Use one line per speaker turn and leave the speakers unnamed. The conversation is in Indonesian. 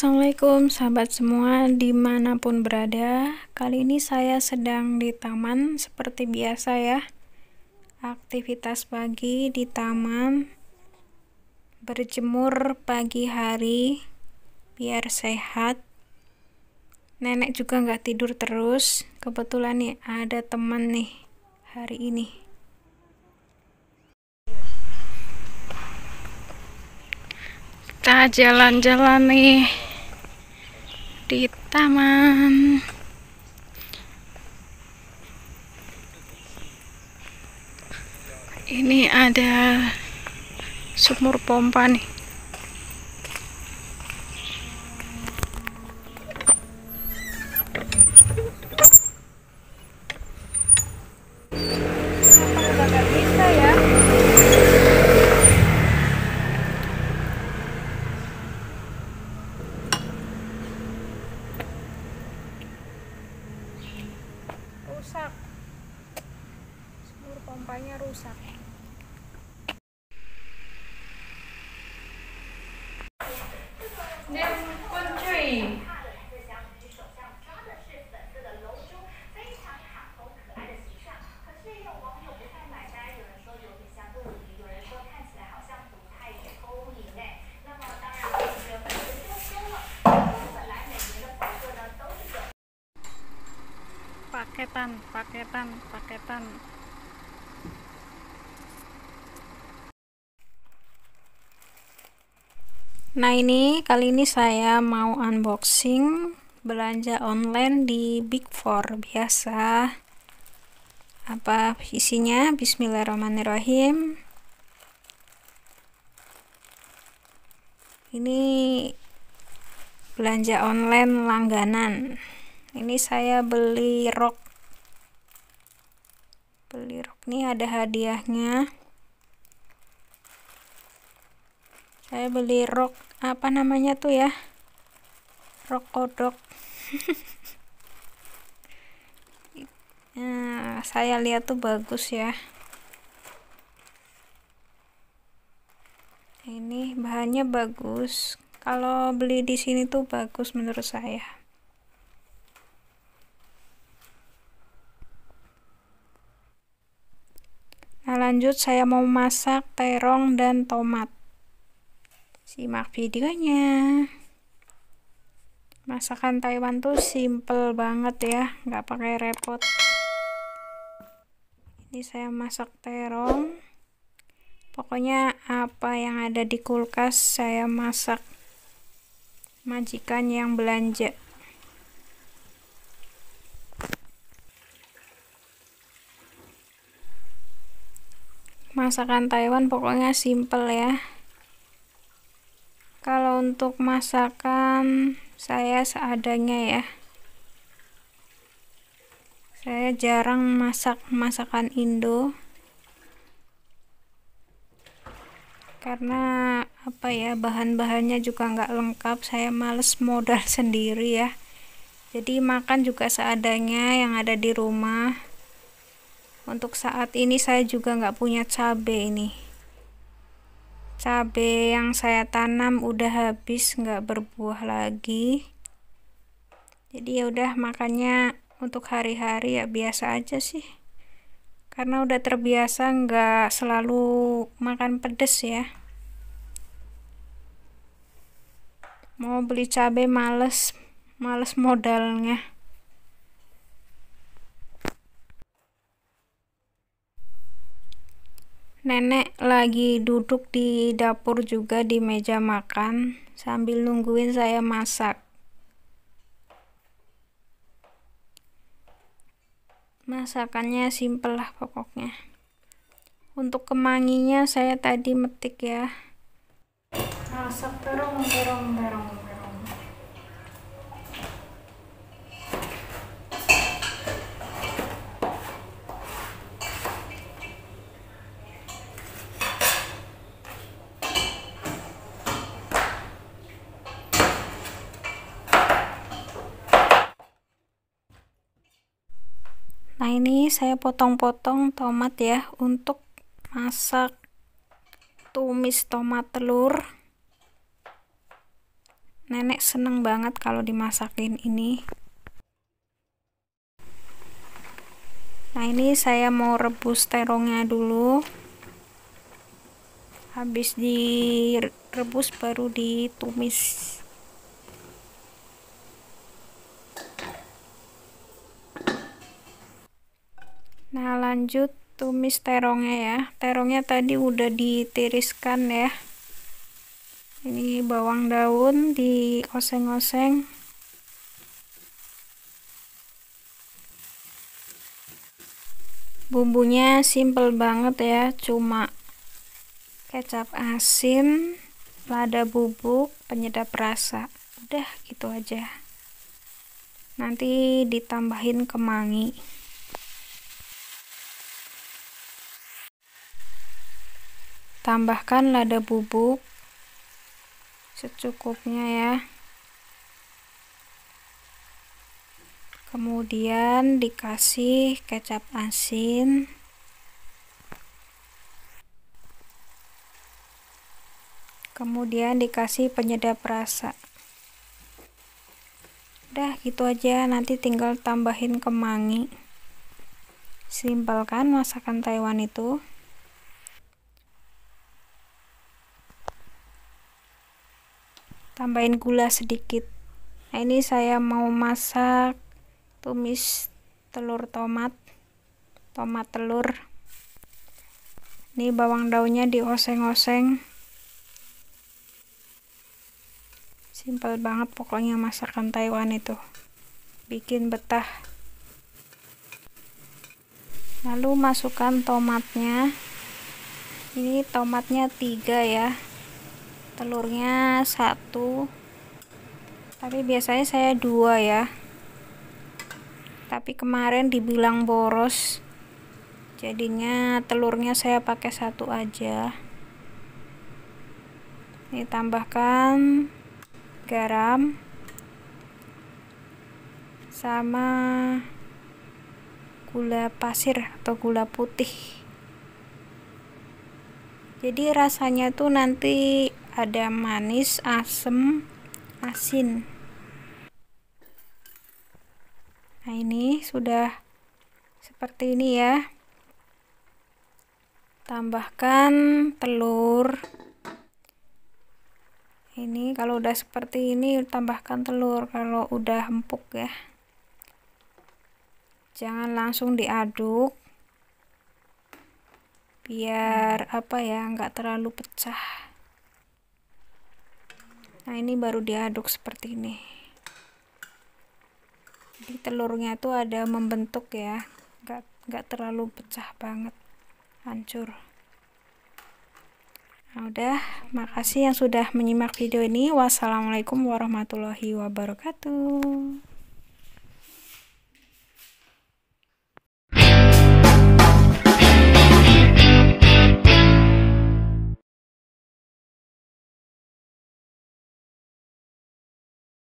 Assalamualaikum sahabat semua dimanapun berada Kali ini saya sedang di taman seperti biasa ya Aktivitas pagi di taman Berjemur pagi hari Biar sehat Nenek juga nggak tidur terus Kebetulan nih ada teman nih hari ini kita jalan-jalan nih di taman ini ada sumur pompa nih paketan paketan paketan nah ini kali ini saya mau unboxing belanja online di Big Four biasa apa isinya bismillahirrahmanirrahim ini belanja online langganan ini saya beli rok beli rok nih ada hadiahnya saya beli rok apa namanya tuh ya rok kodok nah, saya lihat tuh bagus ya ini bahannya bagus kalau beli di sini tuh bagus menurut saya Nah lanjut saya mau masak terong dan tomat. Simak videonya. Masakan Taiwan tuh simple banget ya, nggak pakai repot. Ini saya masak terong. Pokoknya apa yang ada di kulkas saya masak. Majikan yang belanja. masakan Taiwan pokoknya simple ya kalau untuk masakan saya seadanya ya saya jarang masak masakan Indo karena apa ya bahan-bahannya juga nggak lengkap saya males modal sendiri ya jadi makan juga seadanya yang ada di rumah untuk saat ini saya juga nggak punya cabai ini cabai yang saya tanam udah habis nggak berbuah lagi jadi ya udah makannya untuk hari-hari ya biasa aja sih karena udah terbiasa nggak selalu makan pedes ya mau beli cabai males males modalnya Nenek lagi duduk di dapur juga di meja makan sambil nungguin saya masak. Masakannya simpel lah pokoknya. Untuk kemanginya saya tadi metik ya. Masak terong terong terong. Nah ini saya potong-potong tomat ya untuk masak tumis tomat telur. Nenek seneng banget kalau dimasakin ini. Nah ini saya mau rebus terongnya dulu. Habis direbus baru ditumis. nah lanjut tumis terongnya ya terongnya tadi udah ditiriskan ya ini bawang daun di oseng-oseng bumbunya simple banget ya cuma kecap asin lada bubuk penyedap rasa udah gitu aja nanti ditambahin kemangi tambahkan lada bubuk secukupnya ya kemudian dikasih kecap asin kemudian dikasih penyedap rasa udah gitu aja nanti tinggal tambahin kemangi simpel kan masakan Taiwan itu tambahin gula sedikit nah ini saya mau masak tumis telur tomat tomat telur ini bawang daunnya dioseng-oseng simple banget pokoknya masakan Taiwan itu bikin betah lalu masukkan tomatnya ini tomatnya tiga ya telurnya satu tapi biasanya saya dua ya tapi kemarin dibilang boros jadinya telurnya saya pakai satu aja ini tambahkan garam sama gula pasir atau gula putih jadi rasanya tuh nanti ada manis, asem, asin. Nah, ini sudah seperti ini ya. Tambahkan telur. Ini kalau udah seperti ini tambahkan telur kalau udah empuk ya. Jangan langsung diaduk biar apa ya nggak terlalu pecah nah ini baru diaduk seperti ini di telurnya tuh ada membentuk ya gak, nggak terlalu pecah banget hancur nah, udah makasih yang sudah menyimak video ini wassalamualaikum warahmatullahi wabarakatuh